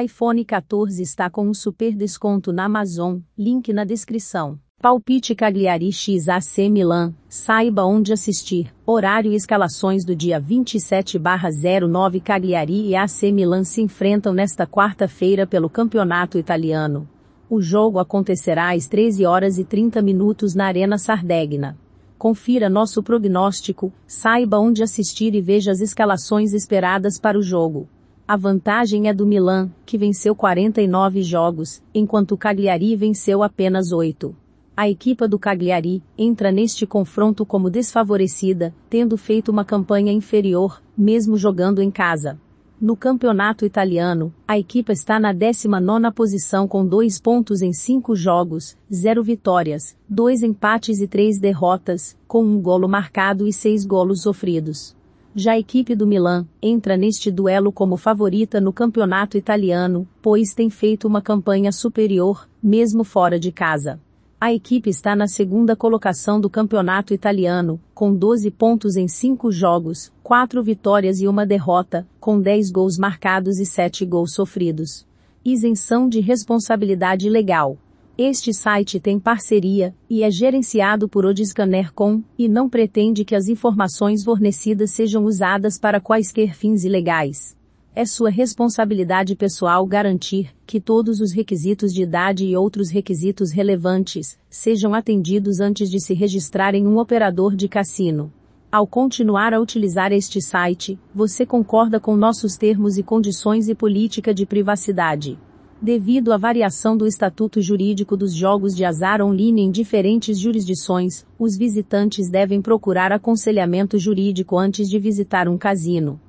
iPhone 14 está com um super desconto na Amazon, link na descrição. Palpite Cagliari XAC Milan, saiba onde assistir. Horário e escalações do dia 27/09 Cagliari e AC Milan se enfrentam nesta quarta-feira pelo Campeonato Italiano. O jogo acontecerá às 13 horas e 30 minutos na Arena Sardegna. Confira nosso prognóstico, saiba onde assistir e veja as escalações esperadas para o jogo. A vantagem é do Milan, que venceu 49 jogos, enquanto o Cagliari venceu apenas 8. A equipa do Cagliari entra neste confronto como desfavorecida, tendo feito uma campanha inferior, mesmo jogando em casa. No campeonato italiano, a equipa está na 19 posição com 2 pontos em 5 jogos, 0 vitórias, 2 empates e 3 derrotas, com um golo marcado e 6 golos sofridos. Já a equipe do Milan entra neste duelo como favorita no campeonato italiano, pois tem feito uma campanha superior, mesmo fora de casa. A equipe está na segunda colocação do campeonato italiano, com 12 pontos em 5 jogos, 4 vitórias e uma derrota, com 10 gols marcados e 7 gols sofridos. Isenção de responsabilidade legal. Este site tem parceria e é gerenciado por Odiscaner.com e não pretende que as informações fornecidas sejam usadas para quaisquer fins ilegais. É sua responsabilidade pessoal garantir que todos os requisitos de idade e outros requisitos relevantes sejam atendidos antes de se registrar em um operador de cassino. Ao continuar a utilizar este site, você concorda com nossos termos e condições e política de privacidade. Devido à variação do estatuto jurídico dos jogos de azar online em diferentes jurisdições, os visitantes devem procurar aconselhamento jurídico antes de visitar um casino.